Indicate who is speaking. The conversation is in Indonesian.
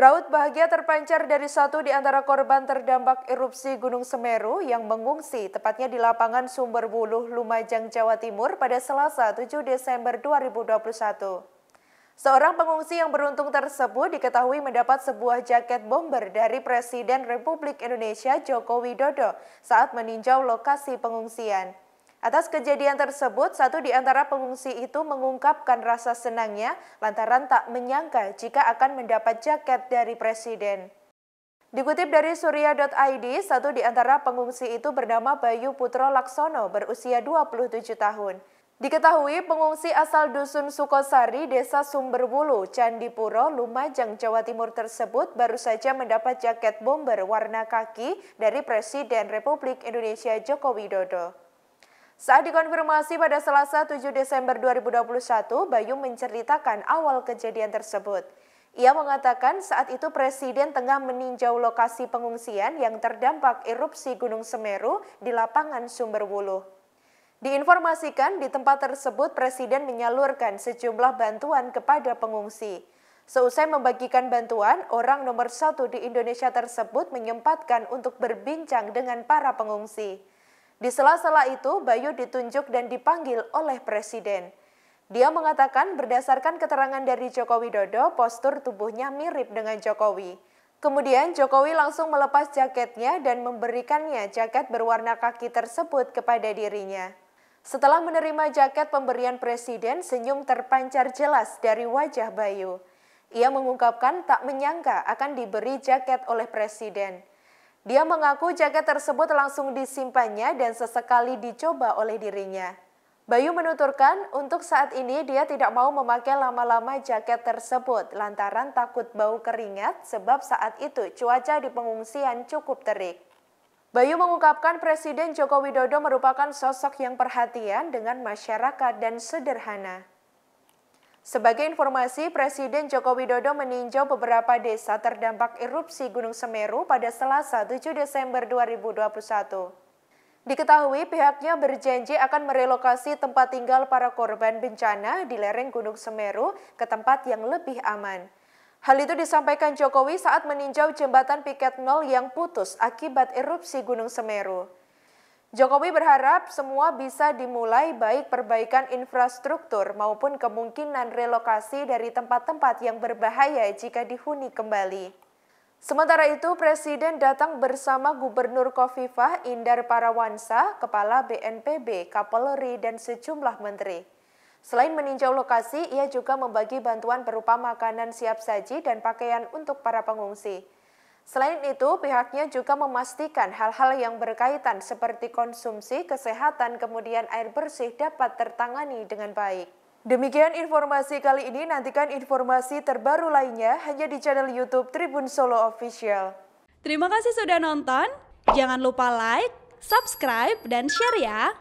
Speaker 1: Raut bahagia terpancar dari satu di antara korban terdampak erupsi Gunung Semeru yang mengungsi tepatnya di lapangan Sumber Buluh, Lumajang, Jawa Timur pada Selasa 7 Desember 2021. Seorang pengungsi yang beruntung tersebut diketahui mendapat sebuah jaket bomber dari Presiden Republik Indonesia Joko Widodo saat meninjau lokasi pengungsian. Atas kejadian tersebut, satu di antara pengungsi itu mengungkapkan rasa senangnya lantaran tak menyangka jika akan mendapat jaket dari presiden. Dikutip dari surya.id, satu di antara pengungsi itu bernama Bayu Putro Laksono berusia 27 tahun. Diketahui pengungsi asal Dusun Sukosari, Desa Sumberwulu, Candipuro, Lumajang, Jawa Timur tersebut baru saja mendapat jaket bomber warna kaki dari Presiden Republik Indonesia Joko Widodo. Saat dikonfirmasi pada Selasa 7 Desember 2021, Bayu menceritakan awal kejadian tersebut. Ia mengatakan saat itu Presiden tengah meninjau lokasi pengungsian yang terdampak erupsi Gunung Semeru di lapangan Sumberwulu. Diinformasikan di tempat tersebut Presiden menyalurkan sejumlah bantuan kepada pengungsi. Seusai membagikan bantuan, orang nomor satu di Indonesia tersebut menyempatkan untuk berbincang dengan para pengungsi. Di sela-sela itu, Bayu ditunjuk dan dipanggil oleh Presiden. Dia mengatakan berdasarkan keterangan dari Joko Widodo, postur tubuhnya mirip dengan Jokowi. Kemudian Jokowi langsung melepas jaketnya dan memberikannya jaket berwarna kaki tersebut kepada dirinya. Setelah menerima jaket pemberian Presiden, senyum terpancar jelas dari wajah Bayu. Ia mengungkapkan tak menyangka akan diberi jaket oleh Presiden. Dia mengaku jaket tersebut langsung disimpannya dan sesekali dicoba oleh dirinya. Bayu menuturkan, untuk saat ini dia tidak mau memakai lama-lama jaket tersebut lantaran takut bau keringat sebab saat itu cuaca di pengungsian cukup terik. Bayu mengungkapkan Presiden Joko Widodo merupakan sosok yang perhatian dengan masyarakat dan sederhana. Sebagai informasi, Presiden Joko Widodo meninjau beberapa desa terdampak erupsi Gunung Semeru pada Selasa 7 Desember 2021. Diketahui pihaknya berjanji akan merelokasi tempat tinggal para korban bencana di lereng Gunung Semeru ke tempat yang lebih aman. Hal itu disampaikan Jokowi saat meninjau jembatan piket nol yang putus akibat erupsi Gunung Semeru. Jokowi berharap semua bisa dimulai baik perbaikan infrastruktur maupun kemungkinan relokasi dari tempat-tempat yang berbahaya jika dihuni kembali. Sementara itu, Presiden datang bersama Gubernur Kofifah Indar Parawansa, Kepala BNPB, Kapolri, dan sejumlah menteri. Selain meninjau lokasi, ia juga membagi bantuan berupa makanan siap saji dan pakaian untuk para pengungsi. Selain itu, pihaknya juga memastikan hal-hal yang berkaitan seperti konsumsi, kesehatan, kemudian air bersih dapat tertangani dengan baik. Demikian informasi kali ini, nantikan informasi terbaru lainnya hanya di channel Youtube Tribun Solo Official. Terima kasih sudah nonton, jangan lupa like, subscribe, dan share ya!